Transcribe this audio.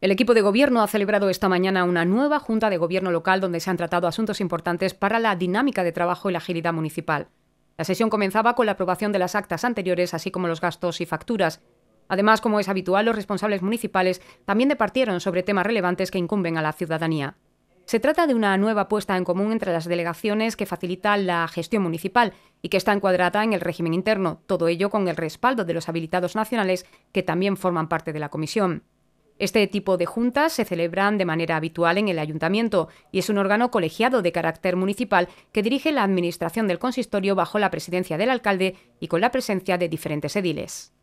El equipo de gobierno ha celebrado esta mañana una nueva junta de gobierno local donde se han tratado asuntos importantes para la dinámica de trabajo y la agilidad municipal. La sesión comenzaba con la aprobación de las actas anteriores, así como los gastos y facturas. Además, como es habitual, los responsables municipales también departieron sobre temas relevantes que incumben a la ciudadanía. Se trata de una nueva puesta en común entre las delegaciones que facilita la gestión municipal y que está encuadrada en el régimen interno, todo ello con el respaldo de los habilitados nacionales que también forman parte de la comisión. Este tipo de juntas se celebran de manera habitual en el ayuntamiento y es un órgano colegiado de carácter municipal que dirige la administración del consistorio bajo la presidencia del alcalde y con la presencia de diferentes ediles.